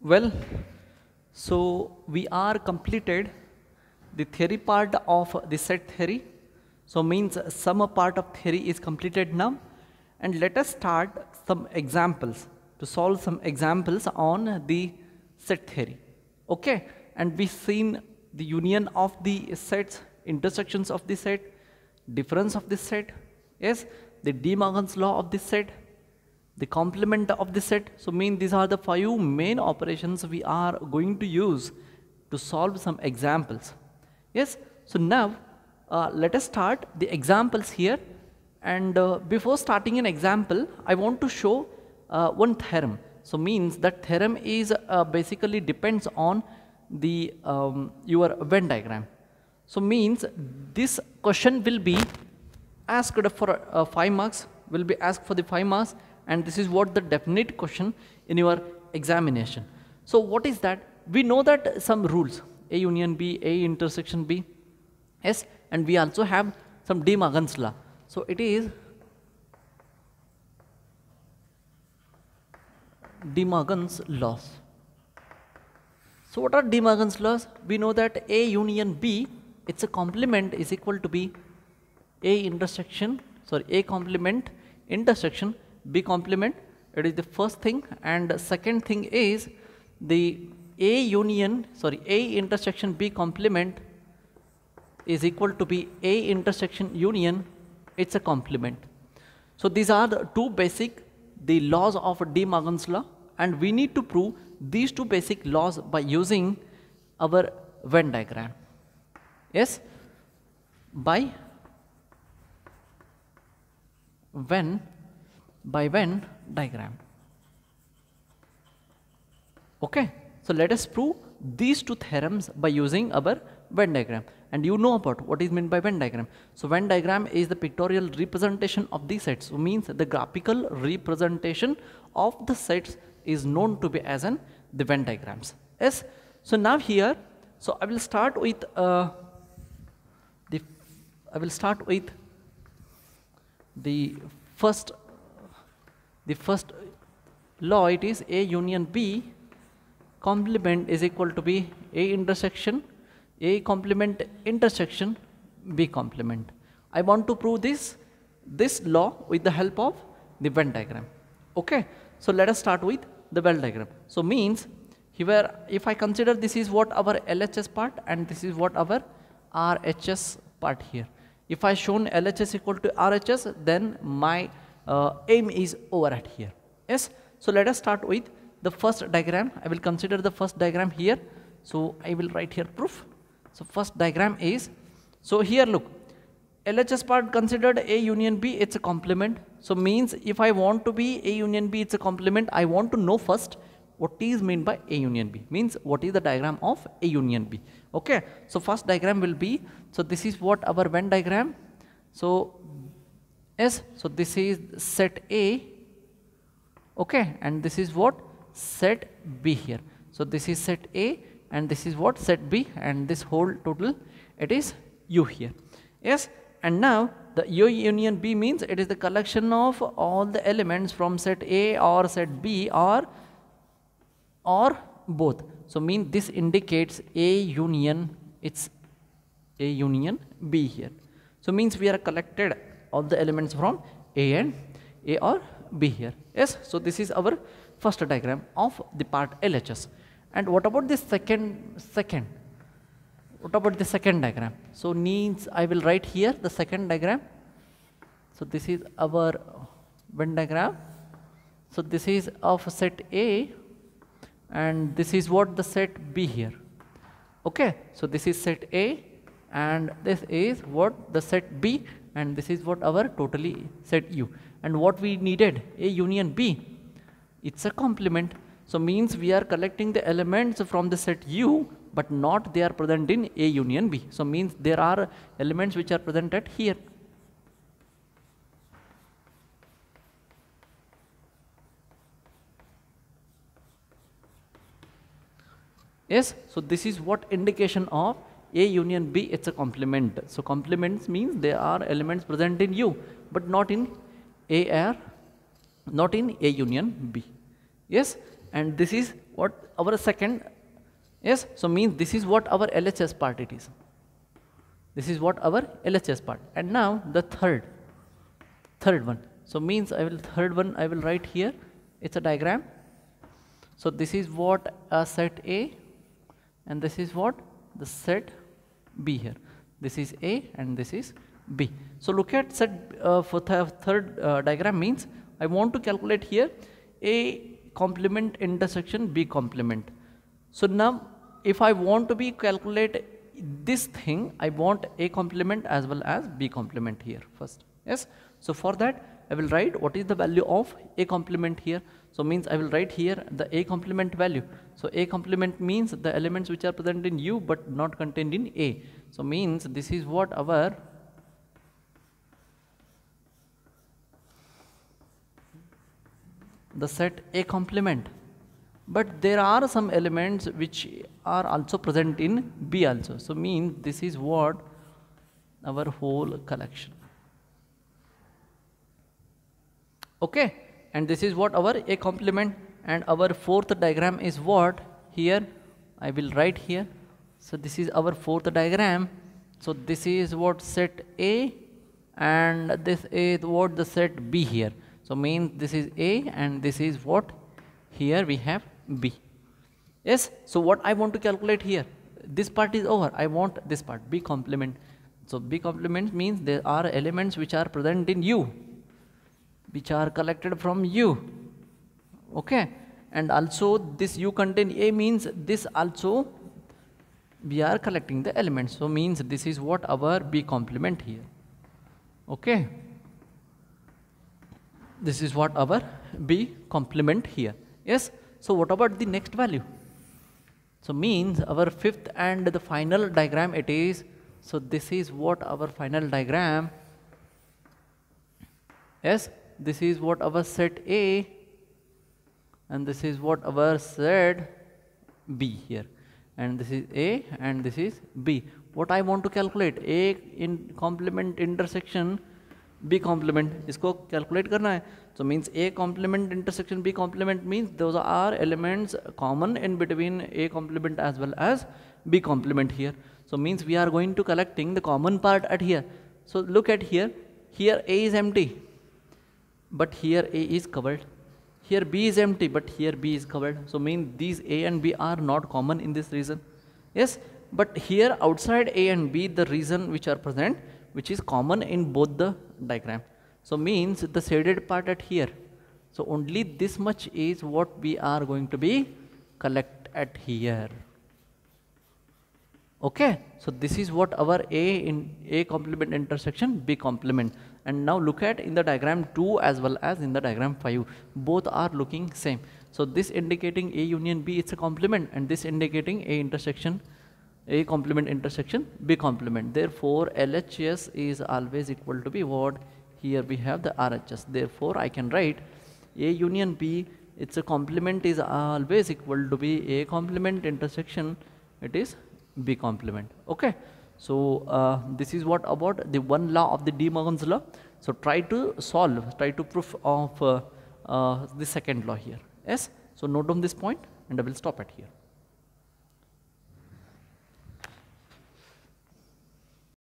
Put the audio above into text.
Well, so we are completed the theory part of the set theory. So means some part of theory is completed now. And let us start some examples to solve some examples on the set theory. Okay, and we've seen the union of the sets, intersections of the set, difference of the set, yes, the De Morgan's law of the set, the complement of the set. So mean these are the five main operations we are going to use to solve some examples. Yes, so now uh, let us start the examples here. And uh, before starting an example, I want to show uh, one theorem. So means that theorem is uh, basically depends on the um, your Venn diagram. So means this question will be asked for uh, 5 marks, will be asked for the 5 marks and this is what the definite question in your examination. So what is that? We know that some rules, A union B, A intersection B, yes, and we also have some De Morgan's law. So it is De Morgan's laws. So what are De Morgan's laws? We know that A union B, its a complement is equal to B, A intersection, sorry, A complement intersection B complement, it is the first thing. And second thing is the A union, sorry, A intersection B complement is equal to be A intersection union, it's a complement. So these are the two basic, the laws of De Morgan's law and we need to prove these two basic laws by using our Venn diagram. Yes? By Venn by Venn diagram. Okay, so let us prove these two theorems by using our Venn diagram and you know about what is meant by Venn diagram. So Venn diagram is the pictorial representation of these sets, so means the graphical representation of the sets is known to be as an the Venn diagrams. Yes. So now here, so I will start with uh, the I will start with the first the first law it is A union B complement is equal to B A intersection A complement intersection B complement. I want to prove this this law with the help of the Venn diagram. Okay, so let us start with the Venn diagram. So means here if I consider this is what our LHS part and this is what our RHS part here. If I shown LHS equal to RHS then my uh, aim is over at here. Yes. So let us start with the first diagram. I will consider the first diagram here. So I will write here proof. So first diagram is, so here look, LHS part considered A union B, it's a complement. So means if I want to be A union B, it's a complement. I want to know first what is meant by A union B. Means what is the diagram of A union B. Okay. So first diagram will be, so this is what our Venn diagram. So yes so this is set a okay and this is what set b here so this is set a and this is what set b and this whole total it is u here yes and now the u union b means it is the collection of all the elements from set a or set b or or both so mean this indicates a union it's a union b here so means we are collected all the elements from A and A or B here. Yes, so this is our first diagram of the part LHS. And what about the second, second? What about the second diagram? So needs I will write here the second diagram. So this is our Venn diagram. So this is of set A and this is what the set B here. Okay, so this is set A and this is what the set B and this is what our totally set u and what we needed a union b it's a complement so means we are collecting the elements from the set u but not they are present in a union b so means there are elements which are presented here yes so this is what indication of a union B, it's a complement. So complements means there are elements present in U, but not in A R, not in A union B. Yes, and this is what our second, yes, so means this is what our LHS part it is. This is what our LHS part. And now the third, third one. So means I will, third one I will write here, it's a diagram. So this is what a set A, and this is what the set B here. This is A and this is B. So look at set uh, for th third uh, diagram means I want to calculate here A complement intersection B complement. So now if I want to be calculate this thing, I want A complement as well as B complement here first. Yes. So for that I will write what is the value of A complement here. So means I will write here the A complement value. So A complement means the elements which are present in U but not contained in A. So means this is what our the set A complement. But there are some elements which are also present in B also. So means this is what our whole collection. okay and this is what our a complement and our fourth diagram is what here I will write here so this is our fourth diagram so this is what set A and this is what the set B here so means this is A and this is what here we have B yes so what I want to calculate here this part is over I want this part B complement so B complement means there are elements which are present in U which are collected from U. Okay, and also this U contain A means this also we are collecting the elements. So means this is what our B complement here. Okay, this is what our B complement here. Yes. So what about the next value? So means our fifth and the final diagram it is. So this is what our final diagram. Yes this is what our set A and this is what our set B here and this is A and this is B. What I want to calculate A in complement intersection B complement Isko calculate karna hai. so means A complement intersection B complement means those are elements common in between A complement as well as B complement here so means we are going to collecting the common part at here so look at here here A is empty but here A is covered. Here B is empty, but here B is covered. So mean these A and B are not common in this region. Yes, but here outside A and B, the region which are present, which is common in both the diagram. So means the shaded part at here. So only this much is what we are going to be collect at here okay so this is what our a in a complement intersection b complement and now look at in the diagram 2 as well as in the diagram 5 both are looking same so this indicating a union b it's a complement and this indicating a intersection a complement intersection b complement therefore lhs is always equal to be what here we have the rhs therefore i can write a union b it's a complement is always equal to be A complement intersection it is B complement. Okay. So uh, this is what about the one law of the De Morgan's law. So try to solve, try to proof of uh, uh, the second law here. Yes. So note on this point and I will stop at here.